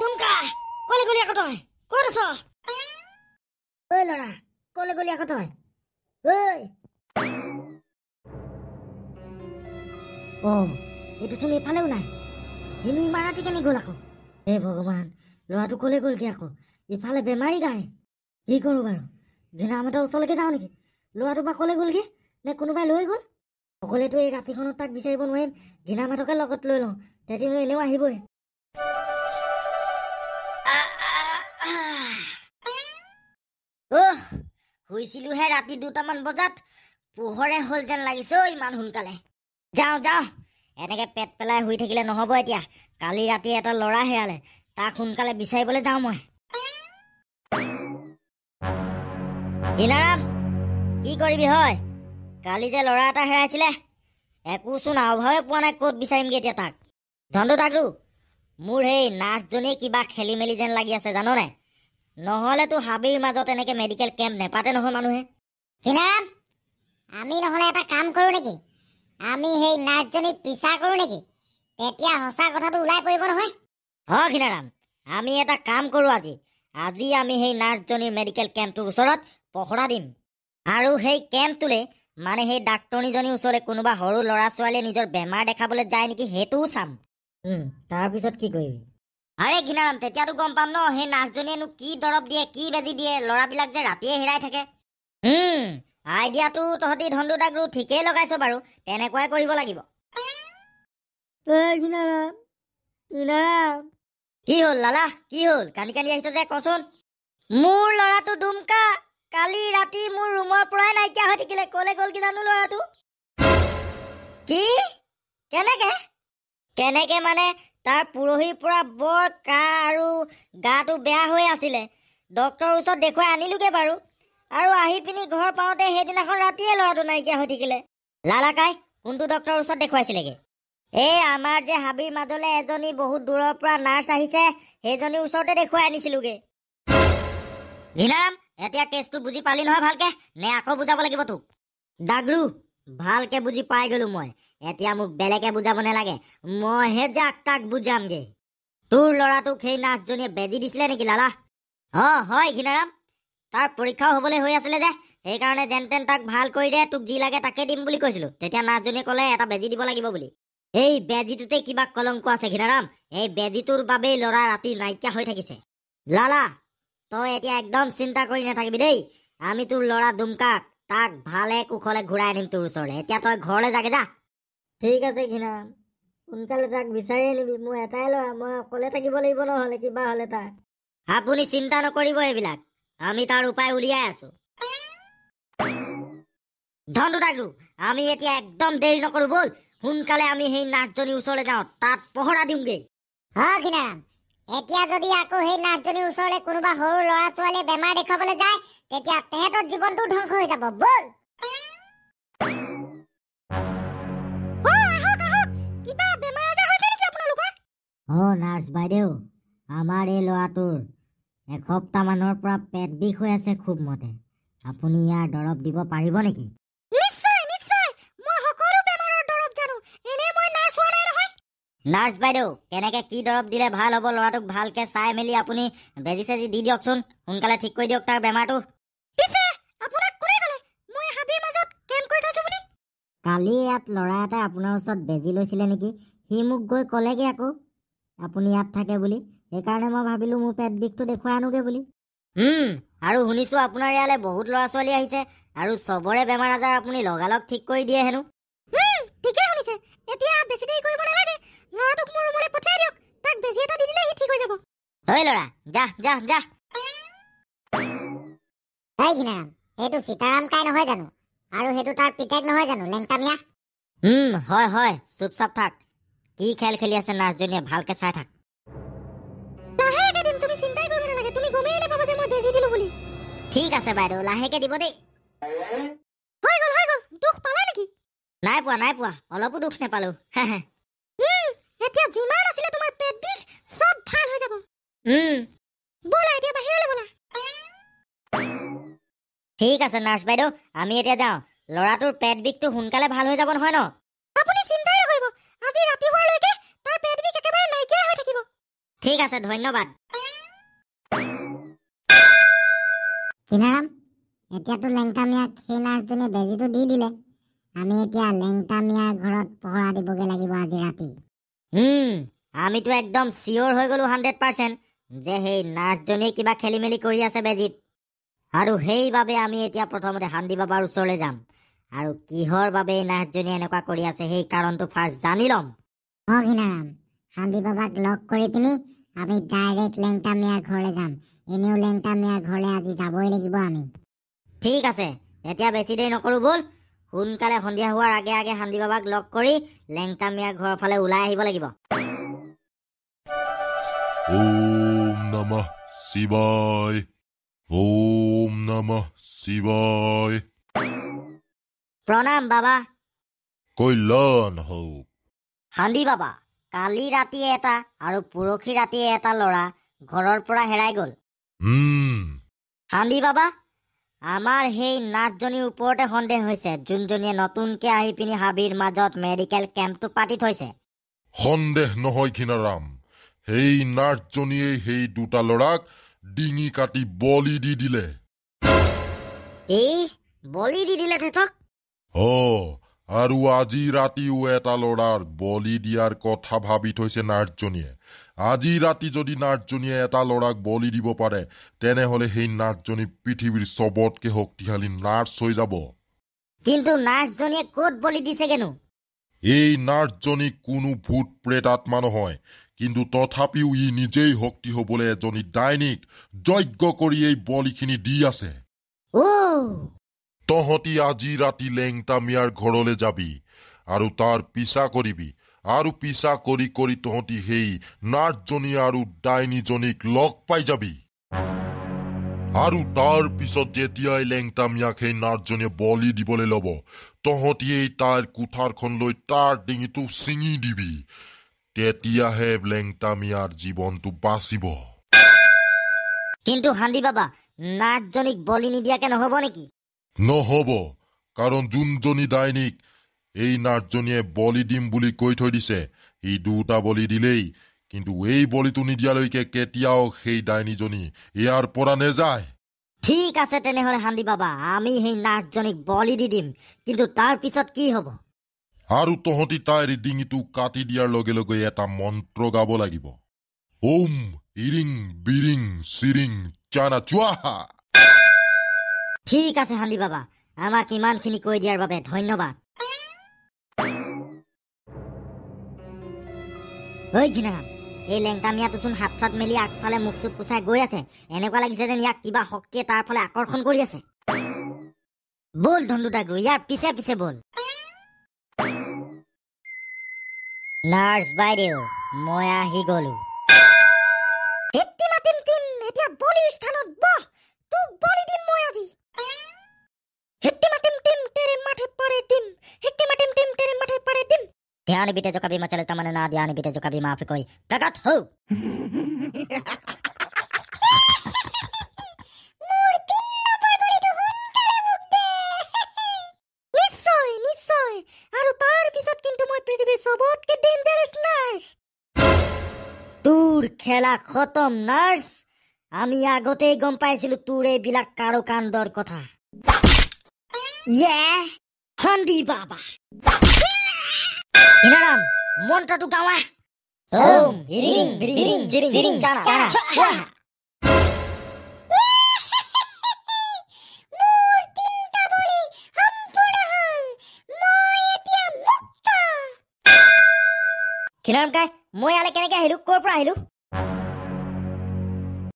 ডুমকা কলে গলি আকো তই কত আছ ঐ লৰা কলে গলি আকো তই ঐ অঁ এইটো খেলি এফালেও নাই হেনো ইমাৰাতি কেনে গ'ল আকৌ হে ভগৱান ল'ৰাটো ক'লে গ'ল কি আকৌ ইফালে বেমাৰী গাই কি কৰোঁ বাৰু ঘিনামাতৰ ওচৰলৈকে যাওঁ নেকি ল'ৰাটো বা ক'লে গ'লগৈ নে কোনোবাই লৈ গ'ল অকলেতো এই ৰাতিখনত তাক বিচাৰিব নোৱাৰিম ঘিনামাতকে লগত লৈ লওঁ তেতিয়া এনেও আহিবই শুইছিলোহে ৰাতি দুটামান বজাত পোহৰে হ'ল যেন লাগিছে অ' ইমান সোনকালে যাওঁ যাওঁ এনেকৈ পেট পেলাই শুই থাকিলে নহ'ব এতিয়া কালি ৰাতি এটা ল'ৰা হেৰালে তাক সোনকালে বিচাৰিবলৈ যাওঁ মই দিনাৰাম কি কৰিবি হয় কালি যে ল'ৰা এটা হেৰাইছিলে একোচোন অভাৱে পোৱা নাই ক'ত বিচাৰিমগৈ এতিয়া তাক ধন্দু তাকটো মোৰ সেই নাৰ্ছজনী কিবা খেলি মেলি যেন লাগি আছে জাননে নহলেতো হাবিৰ মাজত এনেকে মেডিকেল কেম্প নেপাতে নহয় মানুহে কিনাৰাম আমি নহলে এটা কাম কৰোঁ নেকি আমি সেই নাৰ্ছজনীক পিছা কৰোঁ নেকি তেতিয়া সঁচা কথাটো ওলাই পৰিব নহয় অঁ কিনাৰাম আমি এটা কাম কৰোঁ আজি আজি আমি সেই নাৰ্ছজনীৰ মেডিকেল কেম্পটোৰ ওচৰত পহৰা দিম আৰু সেই কেম্পটোলৈ মানে সেই ডাক্তৰনীজনীৰ ওচৰলৈ কোনোবা সৰু ল'ৰা ছোৱালীয়ে নিজৰ বেমাৰ দেখাবলৈ যায় নেকি সেইটোও চাম তাৰপিছত কি কৰিবি আৰে ঘৃণাৰাম তেতিয়াতো গম পাম ন সেই নাৰ্ছজনীয়েনো কি দৰৱ দিয়ে কি বেজি দিয়ে ল'ৰাবিলাক যে ৰাতিয়ে হেৰাই থাকে আইডিয়াটো তহঁতি ধনটো তাক ৰো ঠিকেই লগাইছ বাৰু তেনেকুৱাই কৰিব লাগিব কি হ'ল লালা কি হ'ল কান্দি কান্দি আহিছ যে কচোন মোৰ ল'ৰাটো ডুমকা কালি ৰাতি মোৰ ৰুমৰ পৰাই নাইকিয়া হৈ থাকিলে ক'লে গ'ল কি ল'ৰাটো কি কেনেকে কেনেকে মানে তাৰ পৰহিৰ পৰা বৰ কাহ আৰু গাটো বেয়া হৈ আছিলে ডক্টৰৰ ওচৰত দেখুৱাই আনিলোগৈ বাৰু আৰু আহি পিনি ঘৰ পাওঁতে সেইদিনাখন ৰাতিয়ে ল'ৰাটো নাইকিয়া হৈ থাকিলে লালাকাই কোনটো ডক্টৰৰ ওচৰত দেখুৱাইছিলেগৈ এই আমাৰ যে হাবিৰ মাজলৈ এজনী বহুত দূৰৰ পৰা নাৰ্ছ আহিছে সেইজনীৰ ওচৰতে দেখুৱাই আনিছিলোগৈ ঘিনাৰাম এতিয়া কেছটো বুজি পালি নহয় ভালকৈ নে আকৌ বুজাব লাগিব তোক ডাগৰু ভালকে বুজি পাই গলো মই এতিয়া মোক বেলেগে বুজাব নালাগে মইহে যাক তাক বুজামগে তোৰ ল'ৰাটোক সেই নাৰ্ছজনীয়ে বেজী দিছিলে নেকি লালা অঁ হয় ঘিনাৰাম তাৰ পৰীক্ষাও হ'বলৈ হৈ আছিলে যে সেইকাৰণে যেন তেন তাক ভাল কৰি দে তোক যি লাগে তাকে দিম বুলি কৈছিলোঁ তেতিয়া নাৰ্ছজনীয়ে ক'লে এটা বেজী দিব লাগিব বুলি এই বেজীটোতে কিবা কলংক আছে ঘিনাৰাম এই বেজীটোৰ বাবেই ল'ৰা ৰাতি নাইকিয়া হৈ থাকিছে লালা তই এতিয়া একদম চিন্তা কৰি নাথাকিবি দেই আমি তোৰ ল'ৰা ডুমকাক তাক ভালে কুশলে ঘূৰাই আনিম তোৰ ওচৰলৈ এতিয়া তই ঘৰলৈ যাগে যা ঠিক আছে ঘিনা সোনকালে তাক বিচাৰি আনিবি মোৰ এটাই ল'ৰা মই অকলে থাকিব লাগিব নহ'লে কিবা হ'লে তাক আপুনি চিন্তা নকৰিব এইবিলাক আমি তাৰ উপায় উলিয়াই আছো ধনু ডাকু আমি এতিয়া একদম দেৰি নকৰোঁ ব'ল সোনকালে আমি সেই নাৰ্চজনীৰ ওচৰলৈ যাওঁ তাত পহৰা দিওঁগৈ হা কিনাৰাম এতিয়া যদি আকৌ সেই নাৰ্ছজনীৰ ওচৰলে কোনোবা সৰু লৰা ছোৱালীয়ে বেমাৰ দেখাবলৈ যায় তেতিয়া তেহেঁতৰ জীৱনটো ধ্বংস হৈ যাব বল নাৰ্ছ বাইদেউ আমাৰ এই ল'ৰাটোৰ এসপ্তাহমানৰ পৰা পেট বিষ হৈ আছে খুব মতে আপুনি ইয়াৰ দৰৱ দিব পাৰিব নেকি নাৰ্ছ বাইদেউ কেনেকে কি দৰৱ দিলে ভাল হ'ব ল'ৰাটোক ভালকে চাই মেলি আপুনি বেজি চেজি দি দিয়কচোন সোনকালে ঠিক কৰি দিয়ক তাৰ বেমাৰটো কালি ইয়াত ল'ৰা এটাই আপোনাৰ ওচৰত বেজি লৈছিলে নেকি সি মোক গৈ ক'লেগৈ আকৌ আপুনি ইয়াত থাকে বুলি সেইকাৰণে মই ভাবিলোঁ মোৰ পেট বিষটো দেখুৱাই আনোগৈ বুলি আৰু শুনিছোঁ আপোনাৰ ইয়ালৈ বহুত ল'ৰা ছোৱালী আহিছে আৰু চবৰে বেমাৰ আজাৰ আপুনি লগালগ ঠিক কৰি দিয়ে হেনো ঠিকেই শুনিছে এতিয়া বেছি দেৰি কৰিব নালাগে ল'ৰাটোক মোৰ ৰুমলৈ পঠিয়াই দিয়ক তাক বেজী এটা দি দিলে সি ঠিক হৈ যাব ঐ ল'ৰা যা যা যা ঐ ঘিনাৰাম সেইটো সীতাৰাম কাই নহয় জানো আৰু সেইটো তাৰ পিতাইক নহয় জানো লেংকামিয়া উম হয় হয় চুপ চাপ থাক কি খেল খেলি আছে নাৰ্চজনীয়ে ভালকে চাই থাক ঠিক আছে বাইদেউ লাহেকে দিব দেই নাই পোৱা নাই পোৱা অলপো দুখ নেপালো হে হে এতিয়া যিমান আছিলে তোমাৰ পেট বিষ চব ভাল হৈ যাব ব'লা এতিয়া বাহিৰলৈ ব'লা ঠিক আছে নাৰ্ছ বাইদেউ আমি এতিয়া যাওঁ ল'ৰাটোৰ পেট বিষটো সোনকালে ভাল হৈ যাব নহয় ন আপুনি চিন্তাই নকৰিব আজি ৰাতি হোৱালৈকে তাৰ পেট বিষ একেবাৰে নাইকিয়া হৈ থাকিব ঠিক আছে ধন্যবাদ কিনাৰাম এতিয়াতো লেংকামিয়াক সেই নাৰ্ছজনীয়ে বেজীটো দি দিলে আমি এতিয়া লেংকামিয়াৰ ঘৰত পহৰা দিবগৈ লাগিব আজি ৰাতি আমিতো একদম চিয়ৰ হৈ গ'লো হাণ্ড্ৰেড পাৰ্চেণ্ট যে সেই নাৰ্ছজনীয়ে কিবা খেলি মেলি কৰি আছে বেজীত আৰু সেইবাবে আমি এতিয়া প্ৰথমতে হান্দি বাবাৰ ওচৰলৈ যাম আৰু কিহৰ বাবে এই নাৰ্ছজনীয়ে এনেকুৱা কৰি আছে সেই কাৰণটো ফাৰ্ষ্ট জানি ল'ম অঘিনাৰাম হান্দি বাবাক লগ কৰি পিনি আমি ডাইৰেক্ট লেংটা মিয়াৰ ঘৰলৈ যাম এনেও লেংটা মিয়াৰ ঘৰলৈ আজি যাবই লাগিব আমি ঠিক আছে এতিয়া বেছি দেৰি নকৰোঁ ব'ল সোনকালে সন্ধিয়া হোৱাৰ আগে আগে সান্দি বাবাক লগ কৰি লেংটা মিয়াৰ ঘৰৰ ফালে ওলাই আহিব লাগিব প্ৰণাম বাবা কল্যাণ হওক সান্দি বাবা কালি ৰাতিয়ে এটা আৰু পৰহি ৰাতিয়ে এটা ল'ৰা ঘৰৰ পৰা হেৰাই গ'ল সান্দি বাবা আমাৰ সেই নাৰ্ছজনীৰ ওপৰতে সন্দেহ হৈছে যোনজনীয়ে নতুনকে আহি পিনি হাবিৰ মাজত মেডিকেল কেম্পটো পাতি থৈছে সন্দেহ নহয় ঘিনাৰাম সেই নাৰ্ছজনীয়ে সেই দুটা ল'ৰাক ডিঙি কাটি বলি দি দিলে এই বলি দি দিলে অ' আৰু আজি ৰাতিও এটা ল'ৰাৰ বলি দিয়াৰ কথা ভাবি থৈছে নাৰ্জনীয়ে আজি ৰাতি যদি নাৰ্জনীয়ে এটা ল'ৰাক বলি দিব পাৰে তেনেহলে সেই নাৰ্জনী পৃথিৱীৰ চবতকে শক্তিশালী নাৰ্ছ হৈ যাব কিন্তু নাৰ্ছজনীয়ে কত বলি দিছে কেনো এই নাৰ্ছজনী কোনো ভূত প্ৰেত আত্মা নহয় কিন্তু তথাপিও ই নিজেই শক্তি হবলৈ এজনী ডাইনীক যজ্ঞ কৰি এই বলিখিনি দি আছে তহঁতি আজি ৰাতি লেংটা মিয়াৰ ঘৰলৈ যাবি আৰু তাৰ পিছা কৰিবি আৰু পিছা কৰি কৰি তহঁতি সেই নাৰ্জনী আৰু ডাইনীজনীক লগ পাই যাবি আৰু তাৰ পিছত যেতিয়াই লেংটা মিয়াক সেই নাৰ্জনীয়ে বলি দিবলৈ ল'ব তহঁতিয়েই তাইৰ কোঠাৰখন লৈ তাৰ ডিঙিটো ছিঙি দিবি তেতিয়াহে লেংটা মিয়াৰ জীৱনটো বাচিব কিন্তু হান্দি বাবা নাৰ্জনীক বলি নিদিয়াকে নহ'ব নেকি নহব কাৰণ যোনজনী ডাইনীক এই নাৰ্জনীয়ে বলি দিম বুলি কৈ থৈ দিছে সি দুটা বলি দিলেই কিন্তু এই বলিটো নিদিয়ালৈকে কেতিয়াও সেই ডাইনীজনী ইয়াৰ পৰা নেযায় ঠিক আছে তেনেহলে হান্দি বাবা আমি সেই নাৰ্জনীক বলি দি দিম কিন্তু তাৰ পিছত কি হব আৰু তহঁতি তাইৰ ডিঙিটো কাটি দিয়াৰ লগে লগে এটা মন্ত্ৰ গাব লাগিব ওম ইৰিং বিৰিং চিৰিং চানা চুৱাহা ঠিক আছে হান্দি বাবা আমাক ইমানখিনি কৈ দিয়াৰ বাবে ধন্যবাদ ঐ ঘিনাৰাম এই লেংকা হাত চাত মেলি আগফালে মুখ চুখ পোচাই গৈ আছে এনেকুৱা লাগিছে যেন ইয়াক কিবা শক্তিয়ে তাৰ ফালে আকৰ্ষণ কৰি আছে বল ধন্দু ডাগ্ৰু ইয়াৰ পিছে পিছে বল নাৰ্ছ বাইদেউ মই আহি গলো এতিয়া বলিৰ স্থানত বহ তোক বহ ध्यान बीते जो कभी मचल तमन ना ध्यान बीते जो कभी माफ कोई प्रगत हो তোৰ খেলা খতম নাৰ্ছ আমি আগতে গম পাইছিলো তোৰ এইবিলাক কাৰো কাণ্ডৰ কথা বাবা হিনারাম মন্ত্র টু গাওয়া ওম হিরিং বিরিং জিরিং জিরিং জানা জানা কিনারাম কাই মই আলে কেনেকে আহিলো ক'ৰ পৰা আহিলো